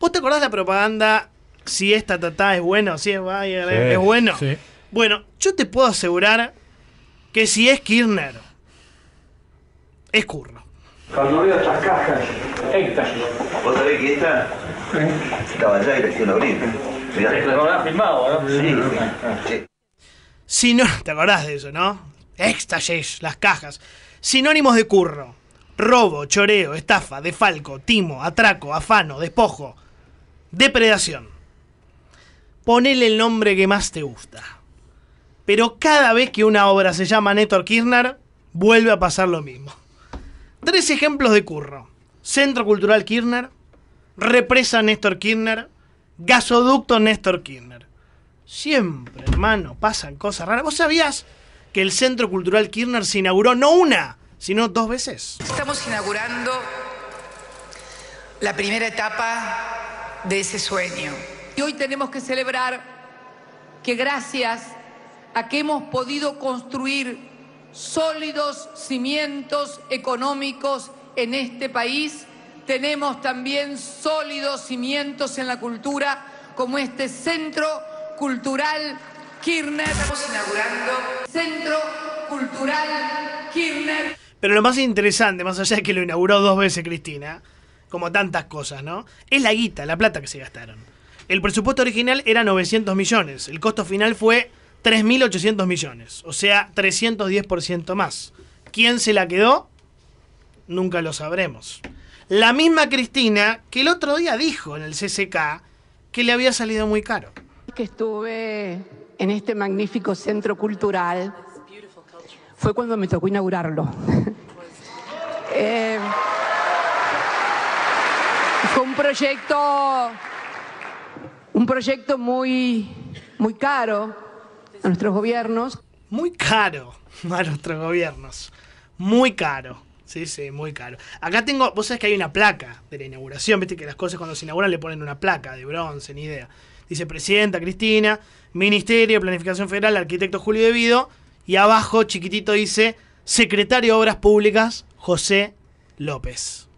¿Vos te acordás la propaganda? Si esta tatá es bueno, si es Bayer, es bueno. Bueno, yo te puedo asegurar que si es Kirchner, es curro. Cuando veo estas cajas, esta. ¿Vos sabés que esta? Estaba y la hicieron abrir. Mirá. Lo Sí. sí. Si te acordás de eso, ¿no? Éxtasis, las cajas. Sinónimos de curro. Robo, choreo, estafa, defalco, timo, atraco, afano, despojo. Depredación. Ponele el nombre que más te gusta. Pero cada vez que una obra se llama Néstor Kirchner, vuelve a pasar lo mismo. Tres ejemplos de curro. Centro Cultural Kirchner, Represa Néstor Kirchner, Gasoducto Néstor Kirchner. Siempre, hermano, pasan cosas raras. ¿Vos sabías que el Centro Cultural Kirchner se inauguró no una, sino dos veces? Estamos inaugurando la primera etapa de ese sueño. Y hoy tenemos que celebrar que gracias a que hemos podido construir sólidos cimientos económicos en este país, tenemos también sólidos cimientos en la cultura, como este Centro Cultural Kirchner. Estamos inaugurando Centro Cultural Kirchner. Pero lo más interesante, más allá de que lo inauguró dos veces Cristina, como tantas cosas, ¿no? Es la guita, la plata que se gastaron. El presupuesto original era 900 millones, el costo final fue 3.800 millones, o sea, 310% más. ¿Quién se la quedó? Nunca lo sabremos. La misma Cristina que el otro día dijo en el CCK que le había salido muy caro. Que estuve en este magnífico centro cultural fue cuando me tocó inaugurarlo. eh, con un proyecto, un proyecto muy, muy caro a nuestros gobiernos. Muy caro a nuestros gobiernos. Muy caro. Sí, sí, muy caro. Acá tengo, vos sabés que hay una placa de la inauguración, viste que las cosas cuando se inauguran le ponen una placa de bronce, ni idea. Dice Presidenta Cristina, Ministerio de Planificación Federal, arquitecto Julio Devido, y abajo chiquitito dice Secretario de Obras Públicas José López.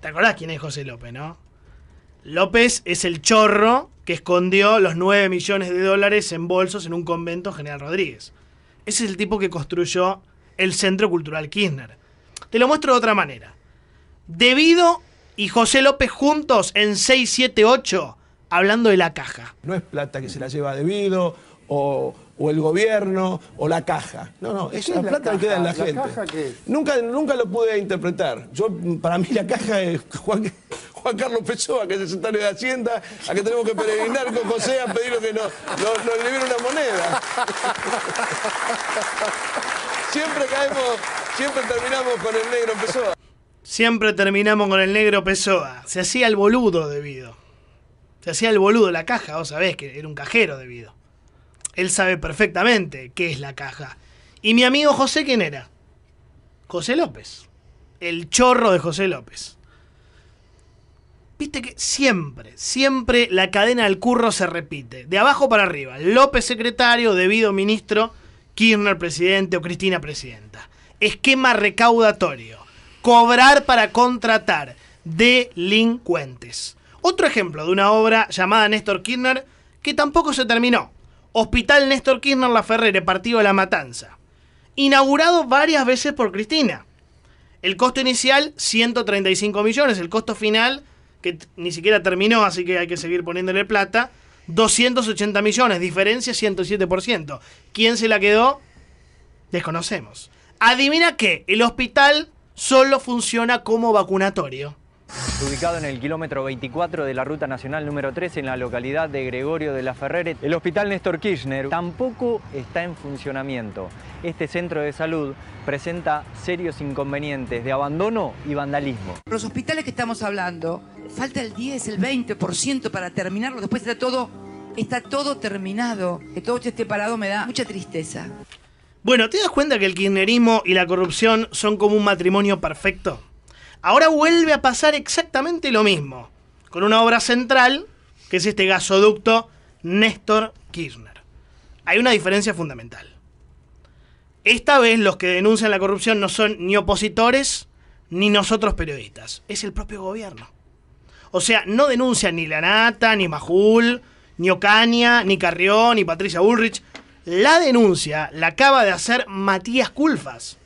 ¿Te acordás quién es José López, no? López es el chorro que escondió los 9 millones de dólares en bolsos en un convento General Rodríguez. Ese es el tipo que construyó el Centro Cultural Kirchner. Te lo muestro de otra manera. Debido y José López juntos en 678 hablando de la caja. No es plata que se la lleva Debido o o el gobierno, o la caja. No, no, esa es la plata que queda en la, gente. nunca, nunca lo pude interpretar. Yo, para mí la caja es Juan, Carlos Pessoa, que es el secretario de Hacienda, a que tenemos que peregrinar con José a pedirle que nos, nos, nos una moneda. Siempre caemos, siempre terminamos con el negro Pessoa. Siempre terminamos con el negro Pessoa. Se hacía el boludo debido. Se hacía el boludo, la caja, vos sabés que era un cajero debido. Él sabe perfectamente qué es la caja. ¿Y mi amigo José quién era? José López. El chorro de José López. Viste que siempre, siempre la cadena del curro se repite. De abajo para arriba. López secretario, debido ministro, Kirchner presidente o Cristina presidenta. Esquema recaudatorio. Cobrar para contratar delincuentes. Otro ejemplo de una obra llamada Néstor Kirchner que tampoco se terminó. Hospital Néstor Kirchner La Partido de la Matanza. Inaugurado varias veces por Cristina. El costo inicial, 135 millones. El costo final, que ni siquiera terminó, así que hay que seguir poniéndole plata, 280 millones. Diferencia 107%. ¿Quién se la quedó? Desconocemos. Adivina qué? el hospital solo funciona como vacunatorio. Ubicado en el kilómetro 24 de la ruta nacional número 3 en la localidad de Gregorio de la Ferrere, el hospital Néstor Kirchner tampoco está en funcionamiento. Este centro de salud presenta serios inconvenientes de abandono y vandalismo. Los hospitales que estamos hablando, falta el 10, el 20% para terminarlo, después está todo, está todo terminado. Que todo esté parado me da mucha tristeza. Bueno, ¿te das cuenta que el kirchnerismo y la corrupción son como un matrimonio perfecto? Ahora vuelve a pasar exactamente lo mismo, con una obra central, que es este gasoducto Néstor Kirchner. Hay una diferencia fundamental. Esta vez los que denuncian la corrupción no son ni opositores ni nosotros periodistas, es el propio gobierno. O sea, no denuncian ni Lanata, ni Majul, ni Ocaña, ni Carrión, ni Patricia Ulrich. La denuncia la acaba de hacer Matías Culfas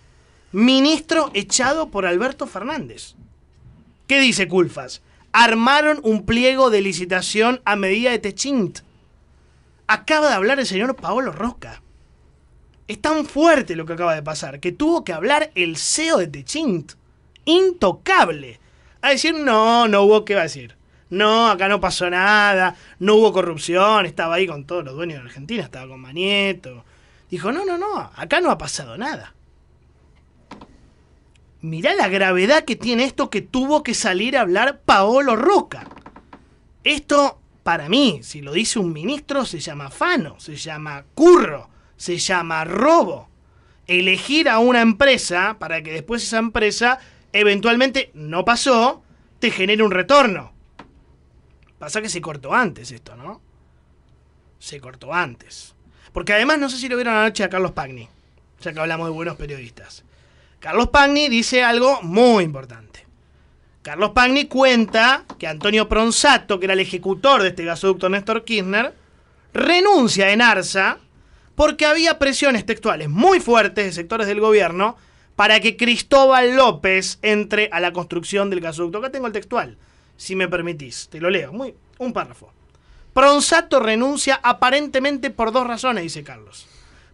ministro echado por Alberto Fernández. ¿Qué dice Culfas? Armaron un pliego de licitación a medida de Techint. Acaba de hablar el señor Paolo Rosca. Es tan fuerte lo que acaba de pasar que tuvo que hablar el CEO de Techint. Intocable. A decir, no, no hubo qué va a decir. No, acá no pasó nada, no hubo corrupción, estaba ahí con todos los dueños de Argentina, estaba con Manieto. Dijo, no, no, no, acá no ha pasado nada mirá la gravedad que tiene esto que tuvo que salir a hablar Paolo Roca. Esto, para mí, si lo dice un ministro, se llama fano, se llama curro, se llama robo. Elegir a una empresa para que después esa empresa eventualmente no pasó, te genere un retorno. Pasa que se cortó antes esto, ¿no? Se cortó antes. Porque además, no sé si lo vieron anoche a Carlos Pagni, ya que hablamos de buenos periodistas. Carlos Pagni dice algo muy importante. Carlos Pagni cuenta que Antonio Pronsato, que era el ejecutor de este gasoducto Néstor Kirchner, renuncia en Arsa porque había presiones textuales muy fuertes de sectores del gobierno para que Cristóbal López entre a la construcción del gasoducto. Acá tengo el textual, si me permitís, te lo leo, muy, un párrafo. Pronsato renuncia aparentemente por dos razones, dice Carlos.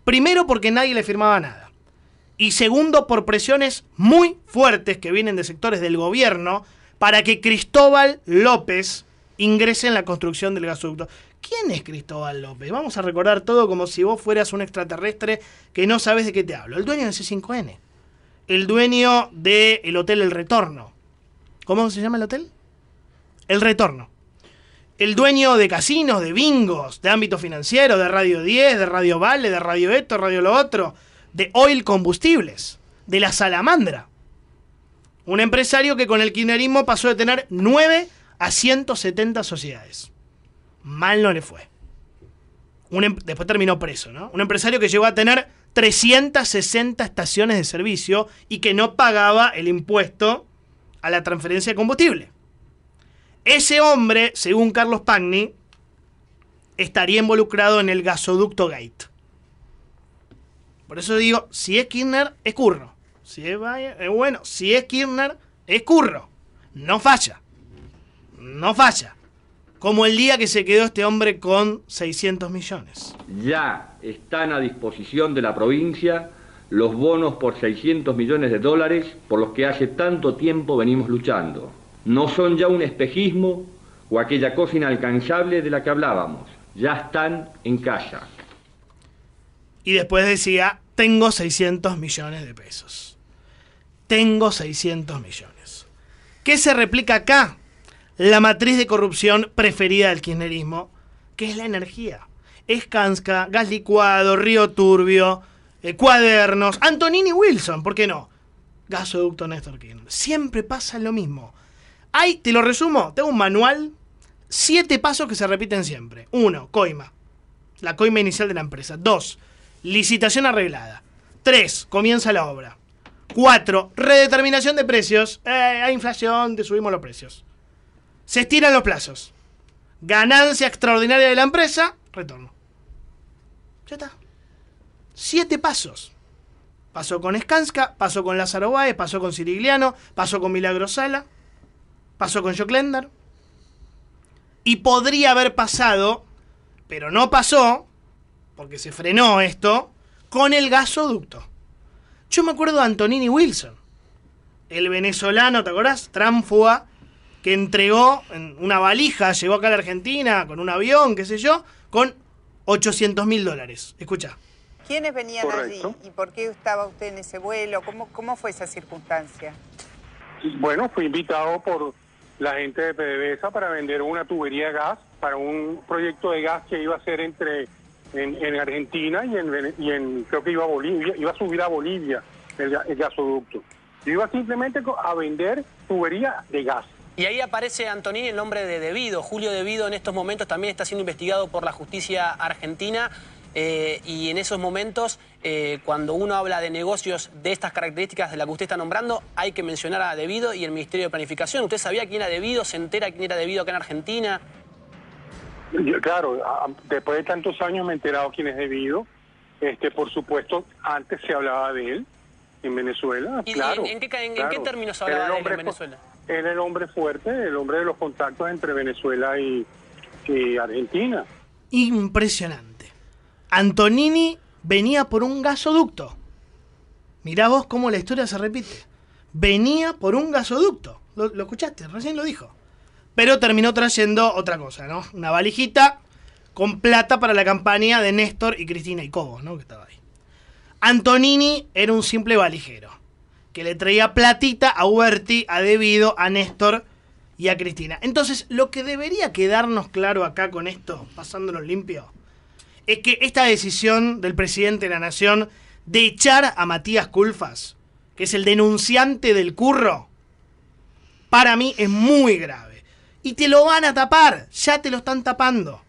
Primero porque nadie le firmaba nada y segundo por presiones muy fuertes que vienen de sectores del gobierno para que Cristóbal López ingrese en la construcción del gasoducto. ¿Quién es Cristóbal López? Vamos a recordar todo como si vos fueras un extraterrestre que no sabes de qué te hablo. El dueño de C5N. El dueño del el Hotel El Retorno. ¿Cómo se llama el hotel? El Retorno. El dueño de casinos, de bingos, de ámbito financiero, de Radio 10, de Radio Vale, de Radio Esto, Radio Lo Otro de Oil Combustibles, de la Salamandra. Un empresario que con el kirchnerismo pasó de tener 9 a 170 sociedades. Mal no le fue. Em-, después terminó preso, ¿no? Un empresario que llegó a tener 360 estaciones de servicio y que no pagaba el impuesto a la transferencia de combustible. Ese hombre, según Carlos Pagni, estaría involucrado en el gasoducto Gate. Por eso digo, si es Kirchner, es curro. Si es eh, bueno. Si es Kirchner, es curro. No falla. No falla. Como el día que se quedó este hombre con 600 millones. Ya están a disposición de la provincia los bonos por 600 millones de dólares por los que hace tanto tiempo venimos luchando. No son ya un espejismo o aquella cosa inalcanzable de la que hablábamos. Ya están en casa. Y después decía, tengo 600 millones de pesos. Tengo 600 millones. ¿Qué se replica acá? La matriz de corrupción preferida del kirchnerismo, que es la energía. Es gas licuado, río turbio, eh, cuadernos, Antonini Wilson, ¿por qué no? Gasoducto Néstor Kirchner. Siempre pasa lo mismo. Ahí, te lo resumo, tengo un manual, siete pasos que se repiten siempre. Uno, coima. La coima inicial de la empresa. Dos, licitación arreglada. 3. Comienza la obra. 4. Redeterminación de precios. Eh, hay inflación, te subimos los precios. Se estiran los plazos. Ganancia extraordinaria de la empresa, retorno. Ya está. Siete pasos. Pasó con Skanska, pasó con Lázaro Báez, pasó con Sirigliano, pasó con Milagro Sala, pasó con Joclender. Y podría haber pasado, pero no pasó, porque se frenó esto, con el gasoducto. Yo me acuerdo de Antonini Wilson, el venezolano, ¿te acordás? Tránfuga, que entregó una valija, llegó acá a la Argentina con un avión, qué sé yo, con 800 mil dólares. Escucha. ¿Quiénes venían allí y por qué estaba usted en ese vuelo? ¿Cómo, ¿Cómo fue esa circunstancia? Bueno, fui invitado por la gente de PDVSA para vender una tubería de gas para un proyecto de gas que iba a ser entre en, Argentina y en, y en, creo que iba a Bolivia, iba a subir a Bolivia el, gasoducto. Yo iba simplemente a vender tubería de gas. Y ahí aparece, Antonín, el nombre de Debido. Julio Debido en estos momentos también está siendo investigado por la justicia argentina. Eh, y en esos momentos, eh, cuando uno habla de negocios de estas características de las que usted está nombrando, hay que mencionar a Debido y el Ministerio de Planificación. ¿Usted sabía quién era Debido? ¿Se entera quién era Debido acá en Argentina? claro, después de tantos años me he enterado quién es debido. Este, por supuesto, antes se hablaba de él en Venezuela, ¿en, qué, ¿en términos se hablaba de él en Venezuela? Era el hombre fuerte, el hombre de los contactos entre Venezuela y, Argentina. Impresionante. Antonini venía por un gasoducto. Mirá vos cómo la historia se repite. Venía por un gasoducto. lo escuchaste, recién lo dijo pero terminó trayendo otra cosa, ¿no? Una valijita con plata para la campaña de Néstor y Cristina y Cobos, ¿no? Que estaba ahí. Antonini era un simple valijero que le traía platita a Uberti, a Debido, a Néstor y a Cristina. Entonces, lo que debería quedarnos claro acá con esto, pasándolo limpio, es que esta decisión del presidente de la Nación de echar a Matías Culfas, que es el denunciante del curro, para mí es muy grave y te lo van a tapar, ya te lo están tapando.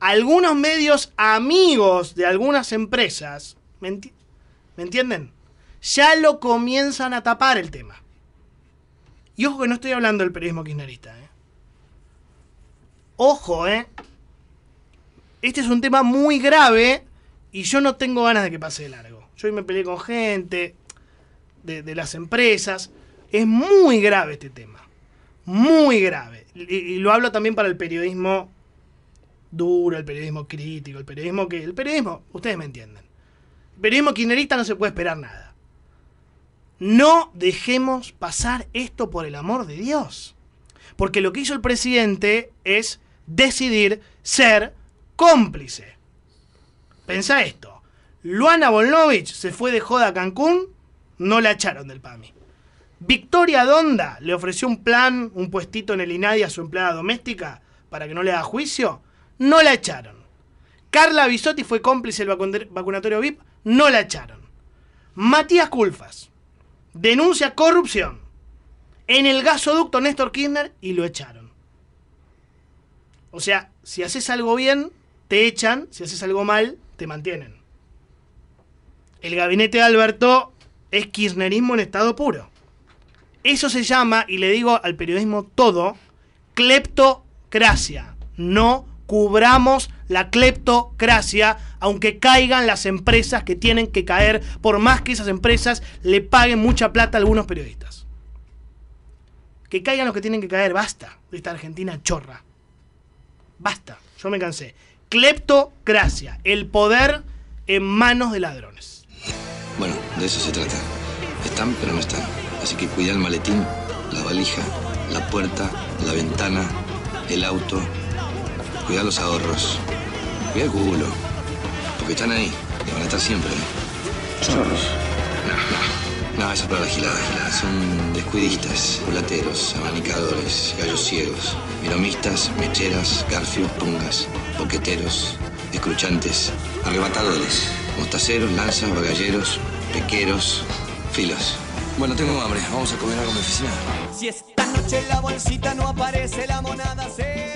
Algunos medios amigos de algunas empresas, ¿me, entienden? Ya lo comienzan a tapar el tema. Y ojo que no estoy hablando del periodismo kirchnerista. ¿eh? Ojo, ¿eh? Este es un tema muy grave y yo no tengo ganas de que pase de largo. Yo hoy me peleé con gente de las empresas. Es muy grave este tema muy grave. Y, lo hablo también para el periodismo duro, el periodismo crítico, el periodismo que. El periodismo, ustedes me entienden. El periodismo kirchnerista no se puede esperar nada. No dejemos pasar esto por el amor de Dios. Porque lo que hizo el presidente es decidir ser cómplice. Pensá esto. Luana Volnovich se fue de joda a Cancún, no la echaron del PAMI. Victoria Donda le ofreció un plan, un puestito en el INADI a su empleada doméstica para que no le haga juicio. No la echaron. Carla Bisotti fue cómplice del vacunatorio VIP. No la echaron. Matías Culfas denuncia corrupción en el gasoducto Néstor Kirchner y lo echaron. O sea, si haces algo bien, te echan. Si haces algo mal, te mantienen. El gabinete de Alberto es kirchnerismo en estado puro. Eso se llama, y le digo al periodismo todo, cleptocracia. No cubramos la cleptocracia, aunque caigan las empresas que tienen que caer, por más que esas empresas le paguen mucha plata a algunos periodistas. Que caigan los que tienen que caer, basta de esta Argentina chorra. Basta, yo me cansé. Cleptocracia, el poder en manos de ladrones. Bueno, de eso se trata. Están, pero no están. Así que cuida el maletín, la valija, la puerta, la ventana, el auto. cuida los ahorros. cuida el culo. Porque están ahí. Y van a estar siempre. ¿eh? Chorros. No, no. No, es Son descuidistas, culateros, abanicadores, gallos ciegos, miromistas, mecheras, garfios, pungas, boqueteros, escruchantes, arrebatadores, mostaceros, lanzas, bagalleros, pequeros, filos. Bueno, tengo hambre. Vamos a comer algo en Si esta noche la bolsita no aparece, la monada se...